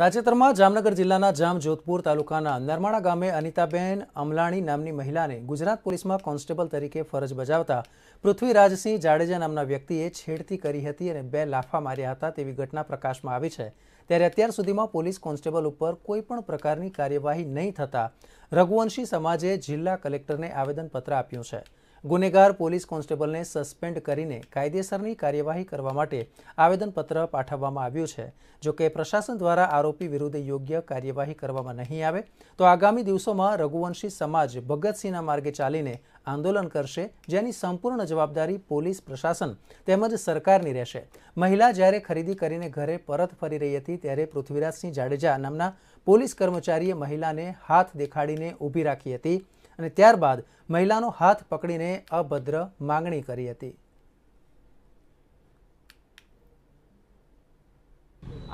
તાજેતરમાં જામનગર જિલ્લાના જામ જોધપુર તાલુકાના નરમાણા ગામે અનિતાબેન અમલાણી નામની મહિલાને ગુજરાત પોલીસમાં કોન્સ્ટેબલ તરીકે ફરજ બજાવતા પૃથ્વીરાજસિંહ જાડેજા નામના વ્યક્તિએ છેડતી કરી હતી અને બે લાફા માર્યા હતા તેવી ઘટના પ્રકાશમાં આવી છે ત્યારે અત્યાર સુધીમાં પોલીસ કોન્સ્ટેબલ ઉપર કોઈપણ પ્રકારની કાર્યવાહી નહીં થતાં રઘુવંશી સમાજે જિલ્લા કલેક્ટરને આવેદનપત્ર આપ્યું છે ગુનેગાર પોલીસ કોન્સ્ટેબલને સસ્પેન્ડ કરીને કાયદેસરની કાર્યવાહી કરવા માટે આવેદનપત્ર પાઠવવામાં આવ્યું છે જો કે પ્રશાસન દ્વારા આરોપી વિરુદ્ધ યોગ્ય કાર્યવાહી કરવામાં નહીં આવે તો આગામી દિવસોમાં રઘુવંશી સમાજ ભગતસિંહના માર્ગે ચાલીને આંદોલન કરશે જેની સંપૂર્ણ જવાબદારી પોલીસ પ્રશાસન તેમજ સરકારની રહેશે મહિલા જ્યારે ખરીદી કરીને ઘરે પરત ફરી રહી હતી ત્યારે પૃથ્વીરાજસિંહ જાડેજા નામના પોલીસ કર્મચારીએ મહિલાને હાથ દેખાડીને ઊભી રાખી હતી અને ત્યારબાદ મહિલાનો હાથ પકડીને અભદ્ર માંગણી કરી હતી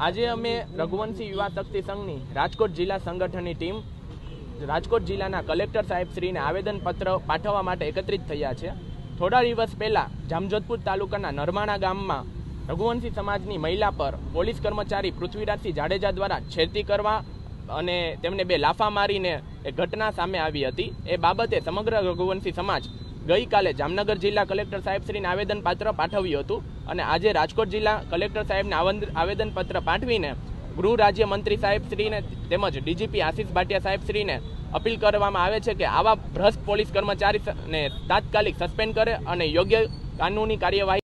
આજે અમે રઘુવંશી યુવા શક્તિ સંઘની રાજકોટ જિલ્લા સંગઠનની ટીમ રાજકોટ જિલ્લાના કલેક્ટર સાહેબ શ્રીને આવેદનપત્ર પાઠવવા માટે એકત્રિત થયા છે થોડા દિવસ પહેલાં જામજોધપુર તાલુકાના નરમાણા ગામમાં રઘુવંશી સમાજની મહિલા પર પોલીસ કર્મચારી પૃથ્વીરાજસિંહ જાડેજા દ્વારા છેડતી કરવા અને તેમને બે લાફા મારીને એ ઘટના સામે આવી હતી એ બાબતે સમગ્ર રઘુવંશી સમાજ ગઈકાલે જામનગર જિલ્લા કલેક્ટર સાહેબશ્રીને આવેદનપત્ર પાઠવ્યું હતું અને આજે રાજકોટ જિલ્લા કલેક્ટર સાહેબને આવેદનપત્ર પાઠવીને ગૃહ રાજ્યમંત્રી સાહેબશ્રીને તેમજ ડીજીપી આશિષ ભાટિયા સાહેબ શ્રીને અપીલ કરવામાં આવે છે કે આવા ભ્રષ્ટ પોલીસ કર્મચારીને તાત્કાલિક સસ્પેન્ડ કરે અને યોગ્ય કાનૂની કાર્યવાહી